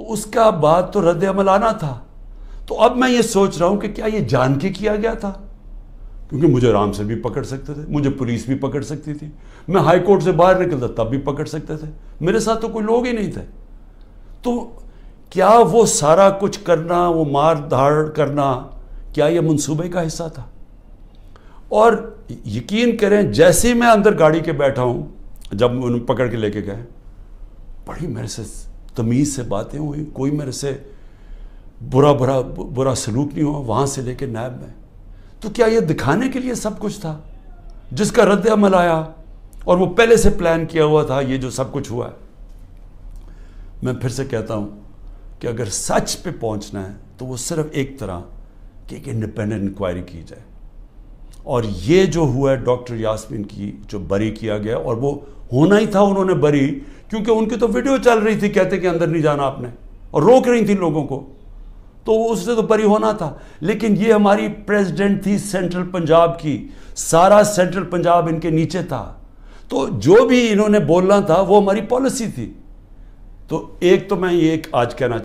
तो उसका बात तो रद्द अमल आना था तो अब मैं ये सोच रहा हूं कि क्या ये जान के किया गया था क्योंकि मुझे आराम से भी पकड़ सकते थे मुझे पुलिस भी पकड़ सकती थी मैं हाई कोर्ट से बाहर निकलता तब भी पकड़ सकते थे मेरे साथ तो कोई लोग ही नहीं थे तो क्या वो सारा कुछ करना वो मार धाड़ करना क्या ये मनसूबे का हिस्सा था और यकीन करें जैसे ही मैं अंदर गाड़ी के बैठा हूं जब उन्हें पकड़ के लेके गए बड़ी मेरे से तमीज़ से बातें हुई कोई मेरे से बुरा बुरा बुरा सलूक नहीं हुआ वहाँ से लेके नैब में तो क्या ये दिखाने के लिए सब कुछ था जिसका रद्द अमल आया और वो पहले से प्लान किया हुआ था ये जो सब कुछ हुआ है मैं फिर से कहता हूँ कि अगर सच पे पहुँचना है तो वो सिर्फ एक तरह कि एक इंडिपेंडेंट इंक्वायरी की जाए और ये जो हुआ है डॉक्टर यास्मीन की जो बरी किया गया और वो होना ही था उन्होंने बरी क्योंकि उनकी तो वीडियो चल रही थी कहते कि अंदर नहीं जाना आपने और रोक रही थी लोगों को तो उससे तो परी होना था लेकिन ये हमारी प्रेसिडेंट थी सेंट्रल पंजाब की सारा सेंट्रल पंजाब इनके नीचे था तो जो भी इन्होंने बोलना था वो हमारी पॉलिसी थी तो एक तो मैं ये एक आज कहना